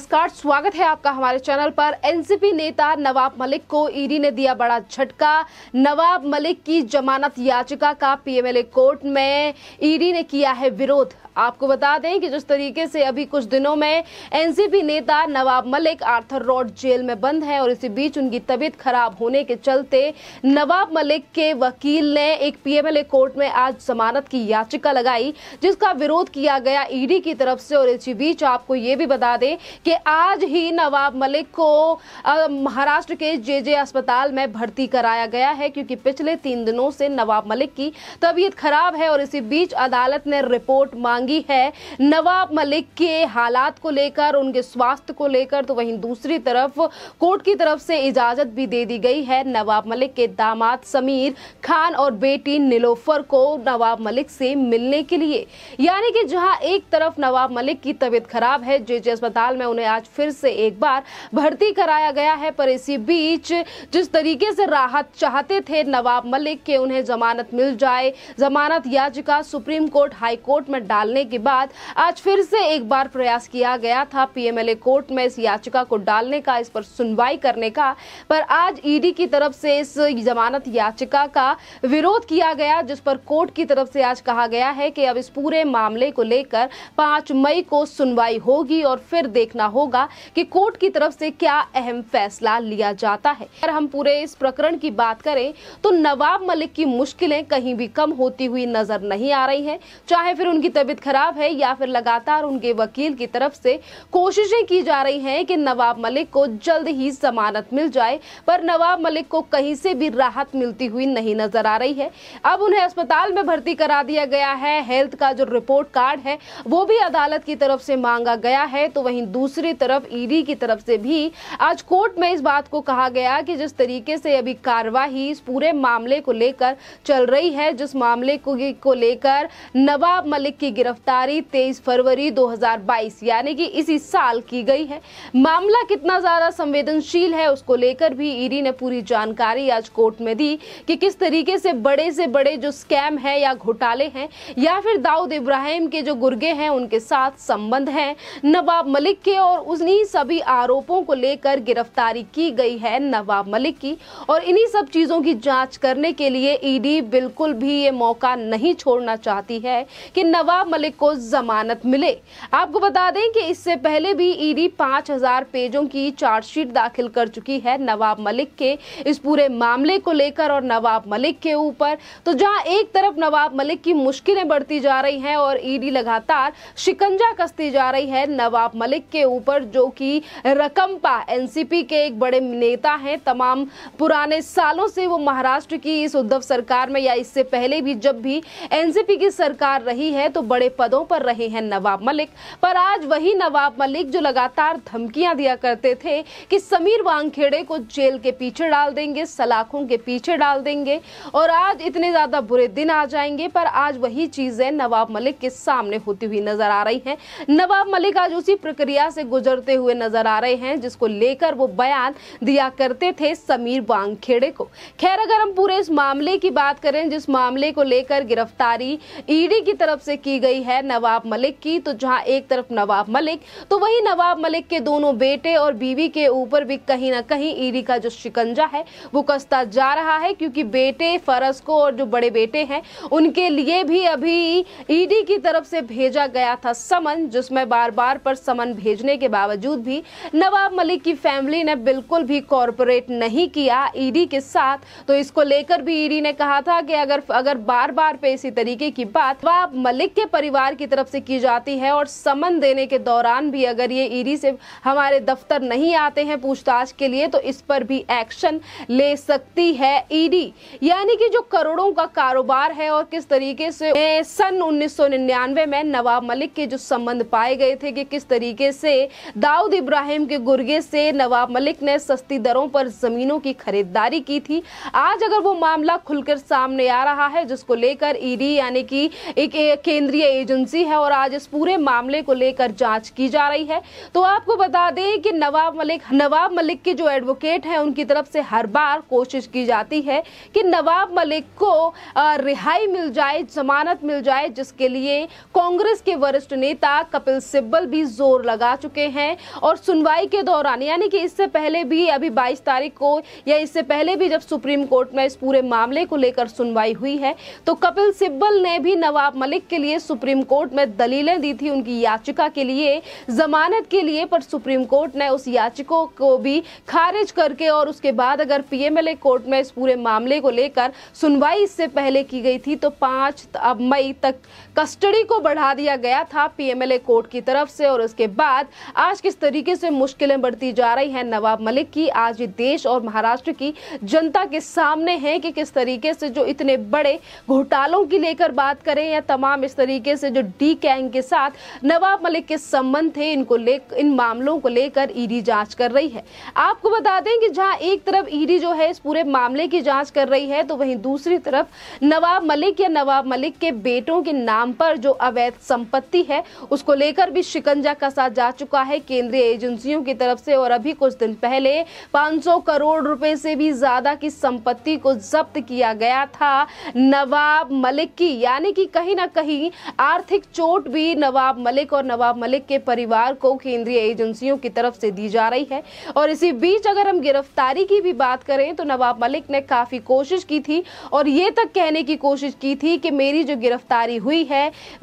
नमस्कार स्वागत है आपका हमारे चैनल पर एनसीपी नेता नवाब मलिक को ईडी ने दिया बड़ा झटका नवाब मलिक की जमानत याचिका का पीएमएलए कोर्ट में ईडी ने किया है विरोध आपको बता दें कि जिस तरीके से अभी कुछ दिनों में एनसीपी नेता Nawab Malik Arthur road jail में बंद हैं और इसी बीच उनकी तबीयत खराब होने के चलते नवाब मलिक के वकील ने एक पीएमएलए कोर्ट में आज जमानत की याचिका लगाई जिसका विरोध किया गया ईडी की तरफ से और इसी बीच आपको ये भी बता दें कि कि आज ही नवाब मलिक को महाराष्ट्र के जे जे अस्पताल में भर्ती कराया गया है क्योंकि पिछले तीन दिनों से नवाब मलिक की तबीयत खराब है और इसी बीच अदालत ने रिपोर्ट मांगी है नवाब मलिक के हालात को लेकर उनके स्वास्थ्य को लेकर तो वहीं दूसरी तरफ कोर्ट की तरफ से इजाजत भी दे दी गई है नवाब मलिक के दामाद समीर खान और बेटी निलोफर को नवाब मलिक से मिलने के लिए यानी कि जहां एक तरफ नवाब मलिक की तबीयत खराब है जे अस्पताल में उन्हें उन्हें आज फिर से एक बार भर्ती कराया गया है पर इसी बीच जिस तरीके से राहत चाहते थे नवाब मलिक के उन्हें जमानत मिल जाए जमानत याचिका सुप्रीम कोर्ट हाई कोर्ट में डालने के बाद आज फिर से एक बार प्रयास किया गया था पीएमएलए कोर्ट में इस याचिका को डालने का इस पर सुनवाई करने का पर आज ईडी की तरफ से इस जमानत याचिका का विरोध किया गया जिस पर कोर्ट की तरफ से आज कहा गया है कि अब इस पूरे मामले को लेकर पांच मई को सुनवाई होगी और फिर देखना देखना होगा कि कोर्ट की तरफ से क्या अहम फैसला लिया जाता है अगर हम पूरे इस प्रकरण की बात करें तो नवाब मलिक की मुश्किलें कहीं भी कम होती हुई नजर नहीं आ रही है चाहे फिर उनकी तबीयत खराब है या फिर लगातार उनके वकील की तरफ से कोशिशें की जा रही है की नवाब मलिक को जल्द ही जमानत मिल जाए पर नवाब मलिक को कहीं से भी राहत मिलती हुई नहीं नजर आ रही है अब उन्हें अस्पताल में भर्ती करा दिया गया है हेल्थ का जो रिपोर्ट कार्ड है वो भी अदालत की तरफ से मांगा गया है तो वहीं दूसरे दूसरी तरफ ईडी की तरफ से भी आज कोर्ट में इस बात को कहा गया कि जिस तरीके से अभी कार्यवाही इस पूरे मामले को लेकर चल रही है जिस मामले को, को लेकर नवाब मलिक की गिरफ्तारी तेईस फरवरी दो यानी कि इसी साल की गई है मामला कितना ज़्यादा संवेदनशील है उसको लेकर भी ईडी ने पूरी जानकारी आज कोर्ट में दी कि किस तरीके से बड़े से बड़े जो स्कैम है या घोटाले हैं या फिर दाऊद इब्राहिम के जो गुर्गे हैं उनके साथ संबंध है नवाब मलिक के और उन्हीं सभी आरोपों को लेकर गिरफ्तारी की गई है नवाब मलिक की और इन्हीं सब चीज़ों की जांच करने के लिए ईडी e बिल्कुल भी ये मौका नहीं छोड़ना चाहती है कि नवाब मलिक को जमानत मिले आपको बता दें कि इससे पहले भी ईडी e 5000 पेजों की चार्जशीट दाखिल कर चुकी है नवाब मलिक के इस पूरे मामले को लेकर और नवाब मलिक के ऊपर तो जहां एक तरफ नवाब मलिक की मुश्किलें बढ़ती जा रही है और ईडी e लगातार शिकंजा कसती जा रही है नवाब मलिक के ऊपर जो कि रकम्पा एनसीपी के एक बड़े नेता हैं तमाम पुराने सालों से वो महाराष्ट्र की इस उद्धव सरकार में या इससे पहले भी जब भी एनसीपी की सरकार रही है तो बड़े पदों पर रहे हैं नवाब मलिक पर आज वही नवाब मलिक जो लगातार धमकियां दिया करते थे कि समीर वांगखेड़े को जेल के पीछे डाल देंगे सलाखों के पीछे डाल देंगे और आज इतने ज़्यादा बुरे दिन आ जाएंगे पर आज वही चीज़ें नवाब मलिक के सामने होती हुई नजर आ रही हैं नवाब मलिक आज उसी प्रक्रिया से से गुजरते हुए नजर आ रहे हैं जिसको लेकर वो बयान दिया करते थे समीर वांगखेड़े को खैर अगर हम पूरे इस मामले की बात करें जिस मामले को लेकर गिरफ्तारी ईडी की तरफ से की गई है नवाब मलिक की तो जहां एक तरफ नवाब मलिक तो वही नवाब मलिक के दोनों बेटे और बीवी के ऊपर भी कहीं ना कहीं ईडी का जो शिकंजा है वो कसता जा रहा है क्योंकि बेटे फरज को और जो बड़े बेटे हैं उनके लिए भी अभी ईडी की तरफ से भेजा गया था समन जिसमें बार बार पर समन भेजने पूछने के बावजूद भी नवाब मलिक की फैमिली ने बिल्कुल भी कॉरपोरेट नहीं किया ईडी e के साथ तो इसको लेकर भी ईडी e ने कहा था कि अगर अगर बार बार पे इसी तरीके की बात नवाब मलिक के परिवार की तरफ से की जाती है और समन देने के दौरान भी अगर ये ईडी e से हमारे दफ्तर नहीं आते हैं पूछताछ के लिए तो इस पर भी एक्शन ले सकती है ईडी यानी कि जो करोड़ों का कारोबार है और किस तरीके से सन 1999 में नवाब मलिक के जो संबंध पाए गए थे कि किस तरीके से वाले दाऊद इब्राहिम के गुर्गे से नवाब मलिक ने सस्ती दरों पर जमीनों की खरीदारी की थी आज अगर वो मामला खुलकर सामने आ रहा है जिसको लेकर ईडी यानी कि एक केंद्रीय एजेंसी है और आज इस पूरे मामले को लेकर जांच की जा रही है तो आपको बता दें कि नवाब मलिक नवाब मलिक के जो एडवोकेट हैं उनकी तरफ से हर बार कोशिश की जाती है कि नवाब मलिक को रिहाई मिल जाए जमानत मिल जाए जिसके लिए कांग्रेस के वरिष्ठ नेता कपिल सिब्बल भी जोर लगा चुके चुके हैं और सुनवाई के दौरान यानी कि इससे पहले भी अभी बाईस तारीख को या इससे पहले भी जब सुप्रीम कोर्ट में इस पूरे मामले को लेकर सुनवाई हुई है तो कपिल सिब्बल ने भी नवाब मलिक के लिए सुप्रीम कोर्ट में दलीलें दी थी उनकी याचिका के लिए जमानत के लिए पर सुप्रीम कोर्ट ने उस याचिकों को भी खारिज करके और उसके बाद अगर पीएमएलए कोर्ट में इस पूरे मामले को लेकर सुनवाई इससे पहले की गई थी तो पांच मई तक कस्टडी को बढ़ा दिया गया था पीएमएलए कोर्ट की तरफ से और उसके बाद आज किस तरीके से मुश्किलें बढ़ती जा रही हैं नवाब मलिक की आज देश और महाराष्ट्र की जनता के सामने है कि किस तरीके से जो इतने बड़े घोटालों की लेकर बात करें या तमाम इस तरीके से जो डी कैंग के साथ नवाब मलिक के संबंध थे इनको ले इन मामलों को लेकर ईडी जांच कर रही है आपको बता दें कि जहां एक तरफ ईडी जो है इस पूरे मामले की जांच कर रही है तो वहीं दूसरी तरफ नवाब मलिक या नवाब मलिक के बेटों के नाम पर जो अवैध संपत्ति है उसको लेकर भी शिकंजा कसा जा चुका है केंद्रीय एजेंसियों की तरफ से और अभी कुछ दिन पहले 500 करोड़ रुपए से भी ज्यादा की संपत्ति को जब्त किया गया था नवाब मलिक की यानी कि कहीं ना कहीं आर्थिक चोट भी नवाब मलिक और नवाब मलिक के परिवार को केंद्रीय एजेंसियों की तरफ से दी जा रही है और इसी बीच अगर हम गिरफ्तारी की भी बात करें तो नवाब मलिक ने काफी कोशिश की थी और ये तक कहने की कोशिश की थी कि मेरी जो गिरफ्तारी हुई है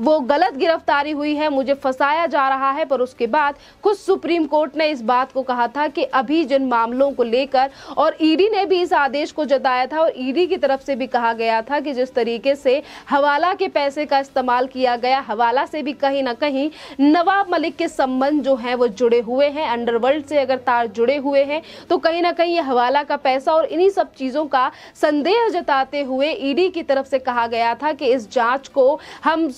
वो गलत गिरफ्तारी हुई है मुझे फंसाया जा रहा है पर उसके बाद साथ खुद सुप्रीम कोर्ट ने इस बात को कहा था कि अभी जिन मामलों को लेकर और ईडी ने भी इस आदेश को जताया था और ईडी की तरफ से भी कहा गया था कि जिस तरीके से हवाला के पैसे का इस्तेमाल किया गया हवाला से भी कहीं ना कहीं नवाब मलिक के संबंध जो हैं वो जुड़े हुए हैं अंडरवर्ल्ड से अगर तार जुड़े हुए हैं तो कहीं ना कहीं ये हवाला का पैसा और इन्हीं सब चीज़ों का संदेह जताते हुए ईडी की तरफ से कहा गया था कि इस जांच को हम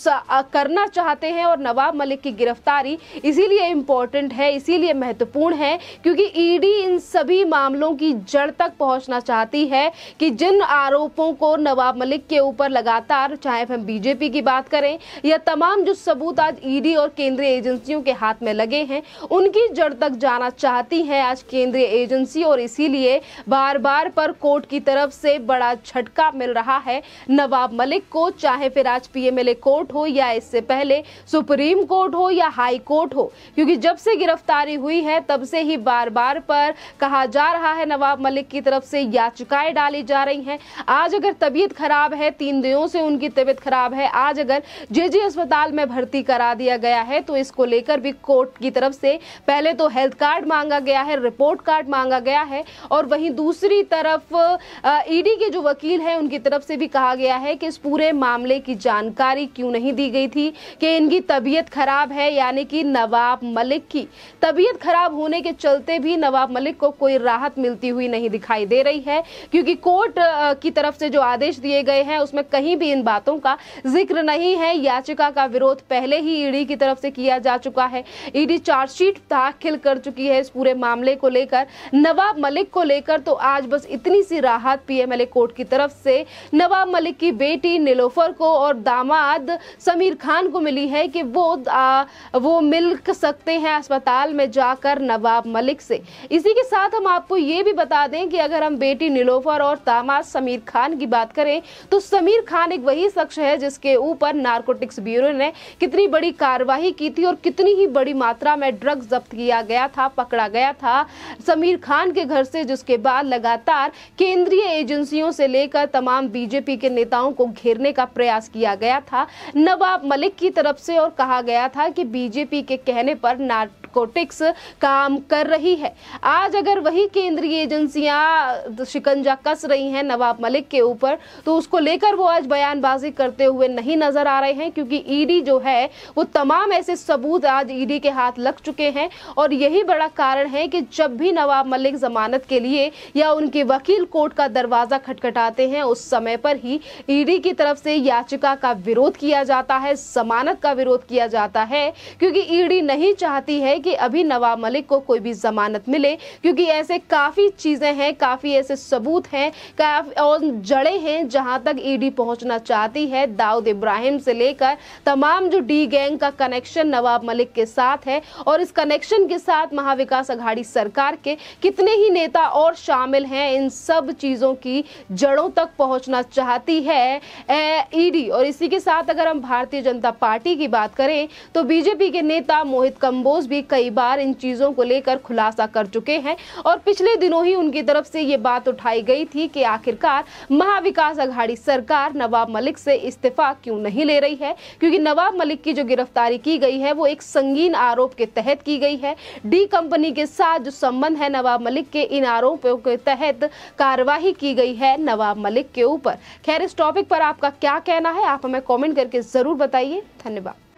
करना चाहते हैं और नवाब मलिक की गिरफ्तारी इसीलिए इम्पॉर्टेंट है इसीलिए महत्वपूर्ण है क्योंकि ईडी e इन सभी मामलों की जड़ तक पहुंचना चाहती है कि जिन आरोपों को नवाब मलिक के ऊपर लगातार चाहे हम बीजेपी की बात करें या तमाम जो सबूत आज ईडी e और केंद्रीय एजेंसियों के हाथ में लगे हैं उनकी जड़ तक जाना चाहती है आज केंद्रीय एजेंसी और इसीलिए बार बार पर कोर्ट की तरफ से बड़ा झटका मिल रहा है नवाब मलिक को चाहे फिर आज पीएमएलए कोर्ट हो या इससे पहले सुप्रीम कोर्ट हो या हाई कोर्ट हो क्योंकि क्योंकि जब से गिरफ्तारी हुई है तब से ही बार बार पर कहा जा रहा है नवाब मलिक की तरफ से याचिकाएं डाली जा रही हैं आज अगर तबीयत खराब है तीन दिनों से उनकी तबीयत खराब है आज अगर जे अस्पताल में भर्ती करा दिया गया है तो इसको लेकर भी कोर्ट की तरफ से पहले तो हेल्थ कार्ड मांगा गया है रिपोर्ट कार्ड मांगा गया है और वहीं दूसरी तरफ ईडी के जो वकील हैं उनकी तरफ से भी कहा गया है कि इस पूरे मामले की जानकारी क्यों नहीं दी गई थी कि इनकी तबीयत खराब है यानी कि नवाब मलिक की तबीयत खराब होने के चलते भी नवाब मलिक को कोई राहत मिलती हुई नहीं दिखाई दे रही है क्योंकि कोर्ट की तरफ से जो आदेश दिए गए हैं उसमें कहीं भी इन बातों का जिक्र नहीं है याचिका का विरोध पहले ही ईडी की तरफ से किया जा चुका है ईडी चार्जशीट दाखिल कर चुकी है इस पूरे मामले को लेकर नवाब मलिक को लेकर तो आज बस इतनी सी राहत पीएमएलए कोर्ट की तरफ से नवाब मलिक की बेटी निलोफर को और दामाद समीर खान को मिली है कि वो आ, वो मिल सकते सकते हैं अस्पताल में जाकर नवाब मलिक से इसी के साथ हम आपको ये भी बता दें कि अगर हम बेटी नीलोफर और तामा समीर खान की बात करें तो समीर खान एक वही शख्स है जिसके ऊपर नारकोटिक्स ब्यूरो ने कितनी बड़ी कार्रवाई की थी और कितनी ही बड़ी मात्रा में ड्रग्स जब्त किया गया था पकड़ा गया था समीर खान के घर से जिसके बाद लगातार केंद्रीय एजेंसियों से लेकर तमाम बीजेपी के नेताओं को घेरने का प्रयास किया गया था नवाब मलिक की तरफ से और कहा गया था कि बीजेपी के कहने पर नार्कोटिक्स काम कर रही है आज अगर वही केंद्रीय एजेंसियां शिकंजा कस रही हैं नवाब मलिक के ऊपर तो उसको लेकर वो आज बयानबाजी करते हुए नहीं नजर आ रहे हैं क्योंकि ईडी जो है वो तमाम ऐसे सबूत आज ईडी के हाथ लग चुके हैं और यही बड़ा कारण है कि जब भी नवाब मलिक जमानत के लिए या उनके वकील कोर्ट का दरवाजा खटखटाते हैं उस समय पर ही ईडी की तरफ से याचिका का विरोध किया जाता है जमानत का विरोध किया जाता है क्योंकि ईडी नहीं चाह चाहती है कि अभी नवाब मलिक को कोई भी जमानत मिले क्योंकि ऐसे काफ़ी चीज़ें हैं काफ़ी ऐसे सबूत हैं और जड़े हैं जहां तक ईडी e पहुंचना चाहती है दाऊद इब्राहिम से लेकर तमाम जो डी गैंग का कनेक्शन नवाब मलिक के साथ है और इस कनेक्शन के साथ महाविकास अघाड़ी सरकार के कितने ही नेता और शामिल हैं इन सब चीज़ों की जड़ों तक पहुंचना चाहती है ईडी e और इसी के साथ अगर हम भारतीय जनता पार्टी की बात करें तो बीजेपी के नेता मोहित कंबोज भी कई बार इन चीज़ों को लेकर खुलासा कर चुके हैं और पिछले दिनों ही उनकी तरफ से ये बात उठाई गई थी कि आखिरकार महाविकास अघाड़ी सरकार नवाब मलिक से इस्तीफा क्यों नहीं ले रही है क्योंकि नवाब मलिक की जो गिरफ्तारी की गई है वो एक संगीन आरोप के तहत की गई है डी कंपनी के साथ जो संबंध है नवाब मलिक के इन आरोपों के तहत कार्रवाई की गई है नवाब मलिक के ऊपर खैर इस टॉपिक पर आपका क्या कहना है आप हमें कमेंट करके ज़रूर बताइए धन्यवाद